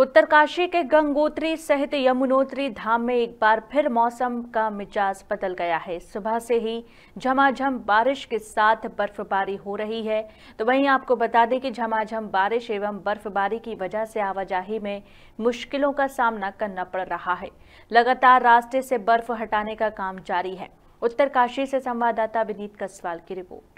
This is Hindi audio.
उत्तरकाशी के गंगोत्री सहित यमुनोत्री धाम में एक बार फिर मौसम का मिजाज बदल गया है सुबह से ही झमाझम बारिश के साथ बर्फबारी हो रही है तो वहीं आपको बता दें कि झमाझम बारिश एवं बर्फबारी की वजह से आवाजाही में मुश्किलों का सामना करना पड़ रहा है लगातार रास्ते से बर्फ हटाने का काम जारी है उत्तरकाशी से संवाददाता विनीत कसवाल की रिपोर्ट